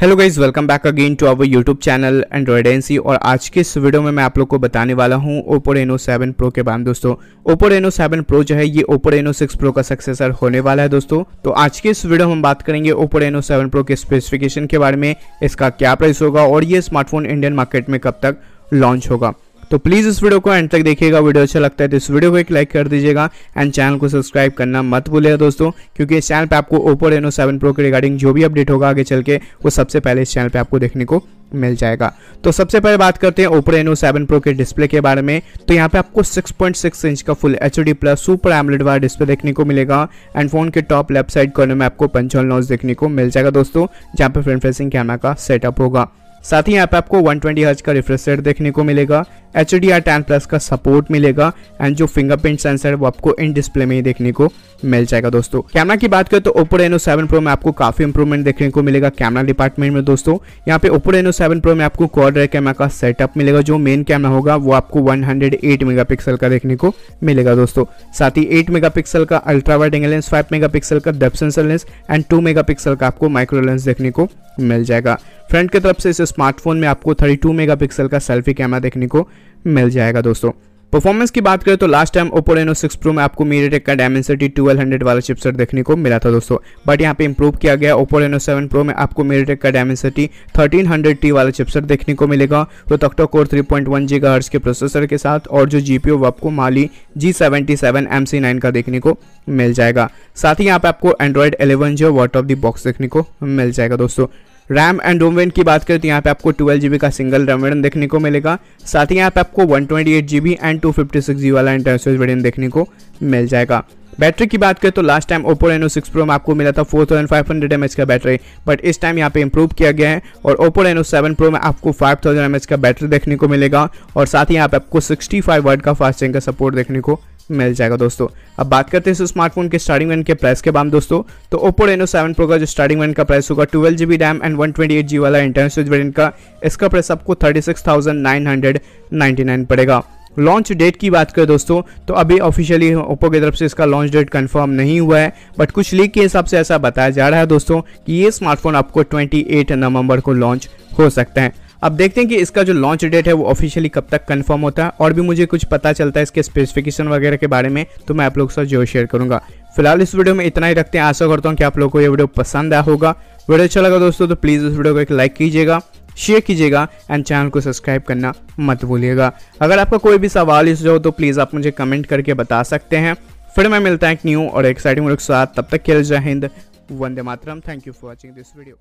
hello guys welcome back again to our YouTube channel Android NC और आज के इस वीडियो में मैं आप लोग को बताने वाला हूँ ओप्पो रेनो 7 प्रो के बारे में दोस्तों ओप्पो रेनो 7 प्रो जो है ये ओप्पो रेनो 6 प्रो का सक्सेसर होने वाला है दोस्तों तो आज के इस वीडियो में हम बात करेंगे ओप्पो रेनो 7 प्रो के स्पेसिफिकेशन के बारे में इसका क्या प्राइस होगा और ये स्मार्टफोन इंडियन मार्केट में कब तक लॉन्च होगा तो प्लीज़ इस वीडियो को एंड तक देखिएगा वीडियो अच्छा लगता है तो इस वीडियो को एक लाइक कर दीजिएगा एंड चैनल को सब्सक्राइब करना मत भूलिएगा दोस्तों क्योंकि इस चैनल पर आपको ओप्पो रेनो सेवन प्रो के रिगार्डिंग जो भी अपडेट होगा आगे चल के वो सबसे पहले इस चैनल पर आपको देखने को मिल जाएगा तो सबसे पहले बात करते हैं ओप्पो रेनो सेवन प्रो के डिस्प्ले के बारे में तो यहाँ पे आपको 6.6 इंच का full H D plus super AMOLED वाला डिस्प्ले देखने को मिलेगा एंड फोन के टॉप लेफ्ट साइड कॉर्नर में आपको पंचोल नॉज देखने को मिल जाएगा दोस्तों जहाँ पे फ्रंट फेसिंग कैमरा का सेटअप होगा साथ ही यहाँ पे आपको 120 ट्वेंटी का रिफ्रेश रेट देखने को मिलेगा H D R ten plus का सपोर्ट मिलेगा एंड जो फिंगरप्रिंट सेंसर है वो आपको इन डिस्प्ले में ही देखने को मिल जाएगा दोस्तों कैमरा की बात करें तो ओप्पो रेनो सेवन प्रो में आपको काफी इंप्रूवमेंट देखने को मिलेगा कैमरा डिपार्टमेंट में दोस्तों यहाँ पे ओप्पो रेनो सेवन प्रो में आपको क्वाड कैमरा का सेटअप मिलेगा जो मेन कैमरा होगा वो आपको मेगा मेगापिक्सल का देखने को मिलेगा दोस्तों साथ ही मेगा मेगापिक्सल का ultra wide angle lens 5 megapixel का depth sensor lens and mega megapixel का आपको माइक्रो लेंस देखने को मिल जाएगा फ्रंट की तरफ से इस स्मार्टफोन में आपको 32 मेगापिक्सल का सेल्फी कैमरा देखने को मिल जाएगा दोस्तों परफॉर्मेंस की बात करें तो last time Oppo Reno 6 pro में आपको मीडियाटेक का डायमेंसिटी 1200 वाला चिपसेट देखने को मिला था दोस्तों बट यहाँ पे इंप्रूव किया गया ओप्पो रेनो 7 प्रो में आपको मीडियाटेक का डायमेंसिटी 1300T वाला चिपसेट देखने को मिलेगा तो तक्टो कोर 3.1 GHz के प्रोसेसर के साथ और जो जी वो आपको माली जी सेवेंटी का देखने को मिल जाएगा साथ ही यहाँ पे आपको एंड्रॉयड एलेवन जो वर्ट ऑफ दी बॉक्स देखने को मिल जाएगा दोस्तों रैम एंड रोम रेंट की बात करें तो यहाँ पे आपको ट्वेल्व जी का सिंगल रैम वेरियंट देखने को मिलेगा साथ ही यहाँ पे आपको one twenty eight G B and two fifty six G वाला इंटरस्टोरेज वेरियंट देखने को मिल जाएगा बैटरी की बात करें तो last time Oppo Reno 6 pro में आपको मिला था 4500 थाउजेंड का बैटरी बट इस टाइम यहाँ पे इंप्रूव किया गया है और ओप्पो रेनो 7 प्रो में आपको 5000 थाउजेंड का बैटरी देखने को मिलेगा और साथ ही यहाँ पे आपको 65 फाइव वर्ड का चार्जिंग का सपोर्ट देखने को मिल जाएगा दोस्तों अब बात करते हैं इस स्मार्टफोन के स्टार्टिंग रेंज के प्राइस के बाद दोस्तों तो ओप्पो रेनो सेवन प्रो का जो स्टार्टिंग रेंज का प्राइस होगा twelve G B RAM and one twenty eight G वाला इंटरनल स्विच वेरियंट का इसका प्राइस आपको thirty six thousand nine hundred ninety nine पड़ेगा लॉन्च डेट की बात करें दोस्तों तो अभी ऑफिशियली ओप्पो की तरफ से इसका लॉन्च डेट कंफर्म नहीं हुआ है बट कुछ लीक के हिसाब से ऐसा बताया जा रहा है दोस्तों कि ये स्मार्टफोन आपको एट नवंबर को लॉन्च हो सकता है अब देखते हैं कि इसका जो लॉन्च डेट है वो ऑफिशियली कब तक कंफर्म होता है और भी मुझे कुछ पता चलता है इसके स्पेसिफिकेशन वगैरह के बारे में तो मैं आप लोगों के साथ जो शेयर करूंगा फिलहाल इस वीडियो में इतना ही रखते हैं आशा करता हूँ कि आप लोगों को ये वीडियो पसंद आया होगा वीडियो अच्छा लगा दोस्तों तो प्लीज़ इस वीडियो को एक लाइक कीजिएगा शेयर कीजिएगा एंड चैनल को सब्सक्राइब करना मत भूलिएगा अगर आपका कोई भी सवाल इस हो तो प्लीज़ आप मुझे कमेंट करके बता सकते हैं फिर मैं मिलता है एक न्यू और एक्साइटिंग वीडियो के साथ तब तक खेल जय हिंद वंदे मातरम thank you for watching this video